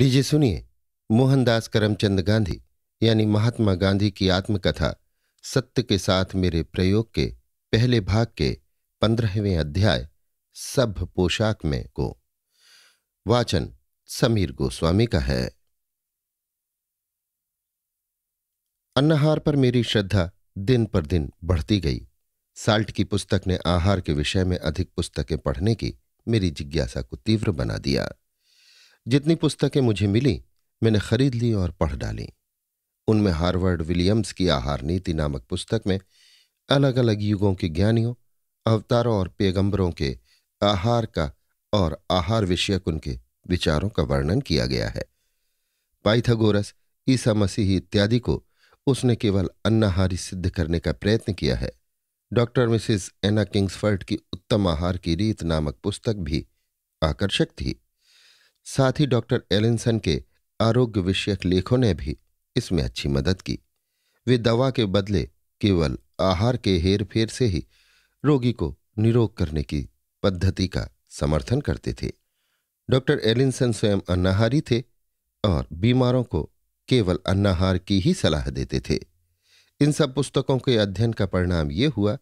लीजिए सुनिए मोहनदास करमचंद गांधी यानी महात्मा गांधी की आत्मकथा सत्य के साथ मेरे प्रयोग के पहले भाग के पंद्रहवें अध्याय सभ पोशाक में को वाचन समीर गोस्वामी का है अन्नाहार पर मेरी श्रद्धा दिन पर दिन बढ़ती गई साल्ट की पुस्तक ने आहार के विषय में अधिक पुस्तकें पढ़ने की मेरी जिज्ञासा को तीव्र बना दिया जितनी पुस्तकें मुझे मिली मैंने खरीद ली और पढ़ डाली उनमें हार्वर्ड विलियम्स की आहार नीति नामक पुस्तक में अलग अलग युगों के ज्ञानियों अवतारों और पैगंबरों के आहार का और आहार विषयक उनके विचारों का वर्णन किया गया है पाइथागोरस ईसा मसीह इत्यादि को उसने केवल अन्नाहारी सिद्ध करने का प्रयत्न किया है डॉक्टर मिसिज एना किंग्सफर्ड की उत्तम आहार की रीत नामक पुस्तक भी आकर्षक थी साथ ही डॉक्टर एलिनसन के आरोग्य विषयक लेखों ने भी इसमें अच्छी मदद की वे दवा के बदले केवल आहार के हेरफेर से ही रोगी को निरोग करने की पद्धति का समर्थन करते थे डॉक्टर एलिनसन स्वयं अन्नाहारी थे और बीमारों को केवल अन्नाहार की ही सलाह देते थे इन सब पुस्तकों के अध्ययन का परिणाम ये हुआ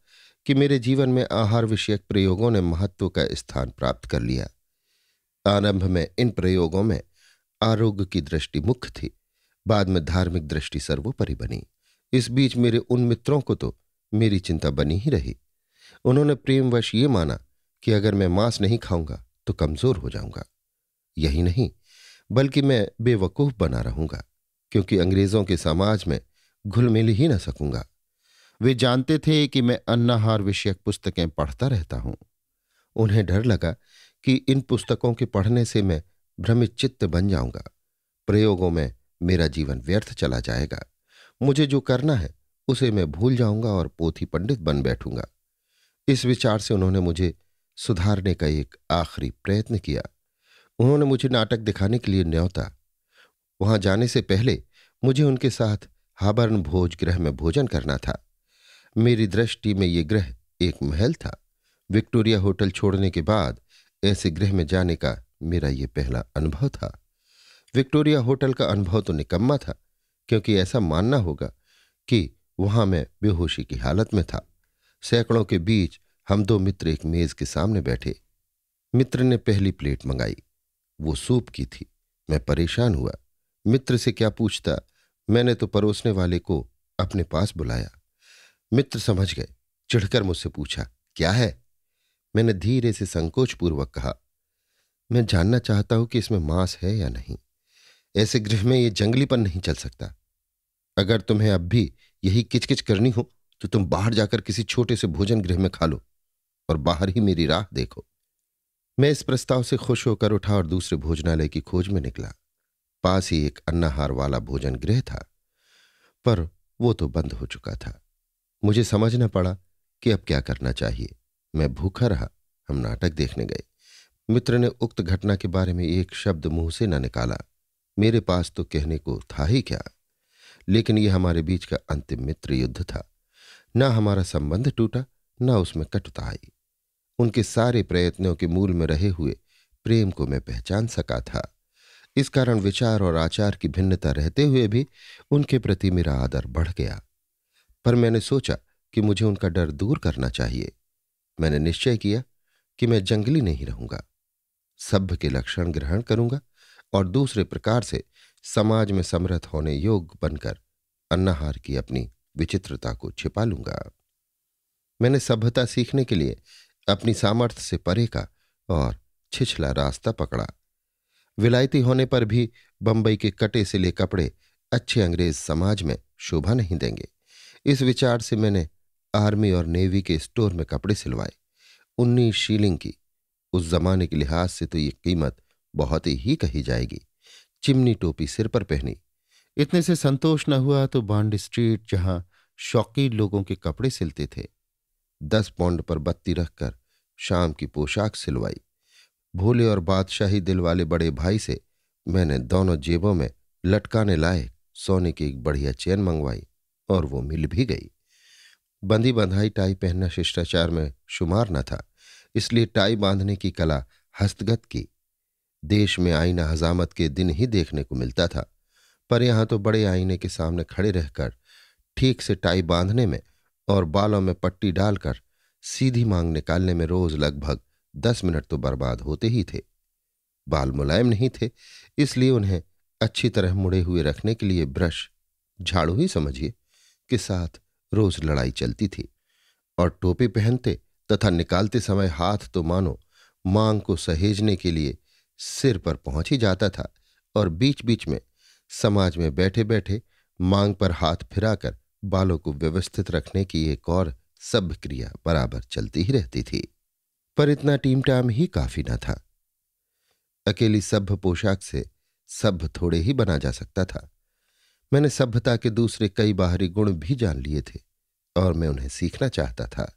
कि मेरे जीवन में आहार विषयक प्रयोगों ने महत्व का स्थान प्राप्त कर लिया आरंभ में इन प्रयोगों में आरोग्य की दृष्टि मुख्य थी बाद में धार्मिक दृष्टि सर्वोपरि बनी इस बीच मेरे उन मित्रों को तो मेरी चिंता बनी ही रही उन्होंने प्रेमवश ये माना कि अगर मैं मांस नहीं खाऊंगा तो कमजोर हो जाऊंगा यही नहीं बल्कि मैं बेवकूफ बना रहूंगा क्योंकि अंग्रेजों के समाज में घुल मिल ही न सकूंगा वे जानते थे कि मैं अन्नाहार विषयक पुस्तकें पढ़ता रहता हूं उन्हें डर लगा कि इन पुस्तकों के पढ़ने से मैं भ्रमित चित्त बन जाऊंगा प्रयोगों में मेरा जीवन व्यर्थ चला जाएगा मुझे जो करना है उसे मैं भूल जाऊंगा और पोथी पंडित बन बैठूंगा इस विचार से उन्होंने मुझे सुधारने का एक आखिरी प्रयत्न किया उन्होंने मुझे नाटक दिखाने के लिए न्योता वहां जाने से पहले मुझे उनके साथ हाबर्न भोज गृह में भोजन करना था मेरी दृष्टि में ये ग्रह एक महल था विक्टोरिया होटल छोड़ने के बाद ऐसे गृह में जाने का मेरा ये पहला अनुभव था विक्टोरिया होटल का अनुभव तो निकम्मा था क्योंकि ऐसा मानना होगा कि वहां मैं बेहोशी की हालत में था सैकड़ों के बीच हम दो मित्र एक मेज के सामने बैठे मित्र ने पहली प्लेट मंगाई वो सूप की थी मैं परेशान हुआ मित्र से क्या पूछता मैंने तो परोसने वाले को अपने पास बुलाया मित्र समझ गए चिढ़कर मुझसे पूछा क्या है मैंने धीरे से संकोचपूर्वक कहा मैं जानना चाहता हूं कि इसमें मांस है या नहीं ऐसे गृह में यह जंगलीपन नहीं चल सकता अगर तुम्हें अब भी यही किचकिच करनी हो तो तुम बाहर जाकर किसी छोटे से भोजन गृह में खा लो और बाहर ही मेरी राह देखो मैं इस प्रस्ताव से खुश होकर उठा और दूसरे भोजनालय की खोज में निकला पास ही एक अन्नाहार वाला भोजन गृह था पर वो तो बंद हो चुका था मुझे समझना पड़ा कि अब क्या करना चाहिए मैं भूखा रहा हम नाटक देखने गए मित्र ने उक्त घटना के बारे में एक शब्द मुंह से न निकाला मेरे पास तो कहने को था ही क्या लेकिन यह हमारे बीच का अंतिम मित्र युद्ध था न हमारा संबंध टूटा न उसमें कटुता आई उनके सारे प्रयत्नों के मूल में रहे हुए प्रेम को मैं पहचान सका था इस कारण विचार और आचार की भिन्नता रहते हुए भी उनके प्रति मेरा आदर बढ़ गया पर मैंने सोचा कि मुझे उनका डर दूर करना चाहिए मैंने निश्चय किया कि मैं जंगली नहीं रहूंगा सभ्य के लक्षण ग्रहण करूंगा और दूसरे प्रकार से समाज में समृद्ध होने योग्य बनकर अन्नाहार की अपनी विचित्रता को छिपा लूंगा मैंने सभ्यता सीखने के लिए अपनी सामर्थ्य से परे का और छिछला रास्ता पकड़ा विलायती होने पर भी बंबई के कटे सिले कपड़े अच्छे अंग्रेज समाज में शोभा नहीं देंगे इस विचार से मैंने आर्मी और नेवी के स्टोर में कपड़े सिलवाए उन्नीस शीलिंग की उस जमाने के लिहाज से तो ये कीमत बहुत ही कही जाएगी चिमनी टोपी सिर पर पहनी इतने से संतोष न हुआ तो बॉन्ड स्ट्रीट जहां शौकीन लोगों के कपड़े सिलते थे दस पौंड पर बत्ती रखकर शाम की पोशाक सिलवाई भोले और बादशाही दिल वाले बड़े भाई से मैंने दोनों जेबों में लटकाने लायक सोने की एक बढ़िया चेन मंगवाई और वो मिल भी गई बंदी बंधाई टाई पहनना शिष्टाचार में शुमार न था इसलिए टाई बांधने की कला हस्तगत की देश में आईना हजामत के दिन ही देखने को मिलता था पर यहां तो बड़े आईने के सामने खड़े रहकर ठीक से टाई बांधने में और बालों में पट्टी डालकर सीधी मांग निकालने में रोज लगभग दस मिनट तो बर्बाद होते ही थे बाल मुलायम नहीं थे इसलिए उन्हें अच्छी तरह मुड़े हुए रखने के लिए ब्रश झाड़ू ही समझिए के साथ रोज लड़ाई चलती थी और टोपी पहनते तथा निकालते समय हाथ तो मानो मांग को सहेजने के लिए सिर पर पहुंच ही जाता था और बीच बीच में समाज में बैठे बैठे मांग पर हाथ फिराकर बालों को व्यवस्थित रखने की एक और सभ्य क्रिया बराबर चलती ही रहती थी पर इतना टीम टाइम ही काफी न था अकेली सभ्य पोशाक से सभ्य थोड़े ही बना जा सकता था मैंने सभ्यता के दूसरे कई बाहरी गुण भी जान लिए थे और मैं उन्हें सीखना चाहता था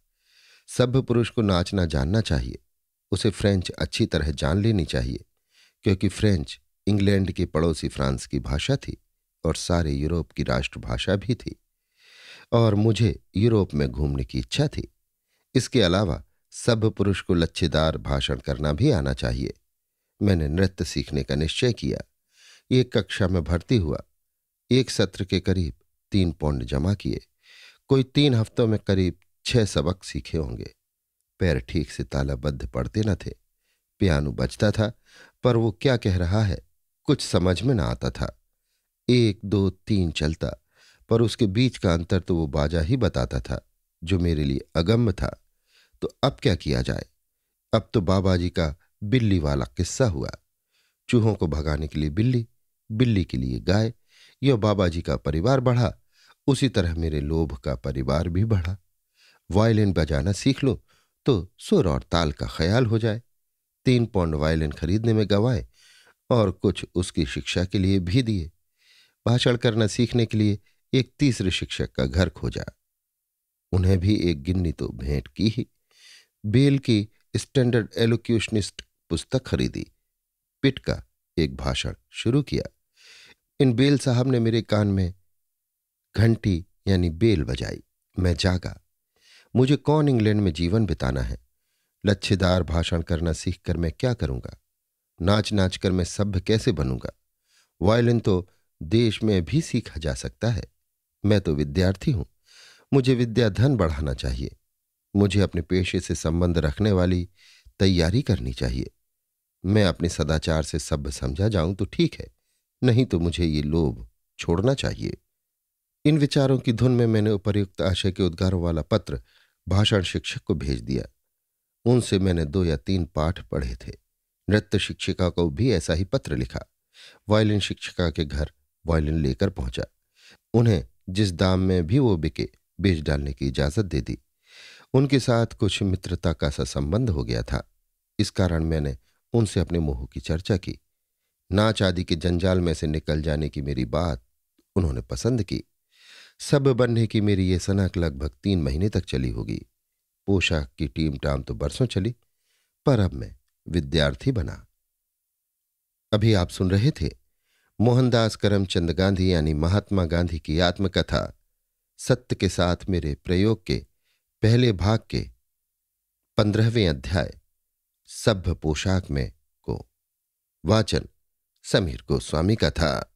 सभ्य पुरुष को नाचना जानना चाहिए उसे फ्रेंच अच्छी तरह जान लेनी चाहिए क्योंकि फ्रेंच इंग्लैंड के पड़ोसी फ्रांस की भाषा थी और सारे यूरोप की राष्ट्रभाषा भी थी और मुझे यूरोप में घूमने की इच्छा थी इसके अलावा सभ्य पुरुष को लच्छेदार भाषण करना भी आना चाहिए मैंने नृत्य सीखने का निश्चय किया ये कक्षा में भर्ती हुआ एक सत्र के करीब तीन पौंड जमा किए कोई तीन हफ्तों में करीब छह सबक सीखे होंगे पैर ठीक से तालाबद्ध पड़ते न थे पियानो बजता था पर वो क्या कह रहा है कुछ समझ में ना आता था एक दो तीन चलता पर उसके बीच का अंतर तो वो बाजा ही बताता था जो मेरे लिए अगम्य था तो अब क्या किया जाए अब तो बाबा जी का बिल्ली वाला किस्सा हुआ चूहों को भगाने के लिए बिल्ली बिल्ली के लिए गाय यो बाबा जी का परिवार बढ़ा उसी तरह मेरे लोभ का परिवार भी बढ़ा वायलिन बजाना सीख लूं तो सुर और ताल का ख्याल हो जाए तीन पौंड वायलिन खरीदने में गवाए और कुछ उसकी शिक्षा के लिए भी दिए भाषण करना सीखने के लिए एक तीसरे शिक्षक का घर खोजा उन्हें भी एक गिन्नी तो भेंट की ही बेल की स्टैंडर्ड एलोक्यूशनिस्ट पुस्तक खरीदी पिट का एक भाषण शुरू किया इन बेल साहब ने मेरे कान में घंटी यानी बेल बजाई मैं जागा मुझे कौन इंग्लैंड में जीवन बिताना है लच्छेदार भाषण करना सीखकर मैं क्या करूंगा नाच नाच कर मैं सभ्य कैसे बनूंगा वायलिन तो देश में भी सीखा जा सकता है मैं तो विद्यार्थी हूं मुझे विद्याधन बढ़ाना चाहिए मुझे अपने पेशे से संबंध रखने वाली तैयारी करनी चाहिए मैं अपने सदाचार से सभ्य समझा जाऊं तो ठीक है नहीं तो मुझे ये लोभ छोड़ना चाहिए इन विचारों की धुन में मैंने उपर्युक्त आशय के उद्गारों वाला पत्र भाषण शिक्षक को भेज दिया उनसे मैंने दो या तीन पाठ पढ़े थे नृत्य शिक्षिका को भी ऐसा ही पत्र लिखा वायलिन शिक्षिका के घर वायलिन लेकर पहुंचा उन्हें जिस दाम में भी वो बिके बेच डालने की इजाजत दे दी उनके साथ कुछ मित्रता का सा संबंध हो गया था इस कारण मैंने उनसे अपने मोह की चर्चा की नाच आदि के जंजाल में से निकल जाने की मेरी बात उन्होंने पसंद की सब बनने की मेरी ये सनक लगभग तीन महीने तक चली होगी पोशाक की टीम टाम तो बरसों चली पर अब मैं विद्यार्थी बना अभी आप सुन रहे थे मोहनदास करमचंद गांधी यानी महात्मा गांधी की आत्मकथा सत्य के साथ मेरे प्रयोग के पहले भाग के पंद्रहवें अध्याय सभ्य पोशाक में को वाचन समीर गोस्वामी का था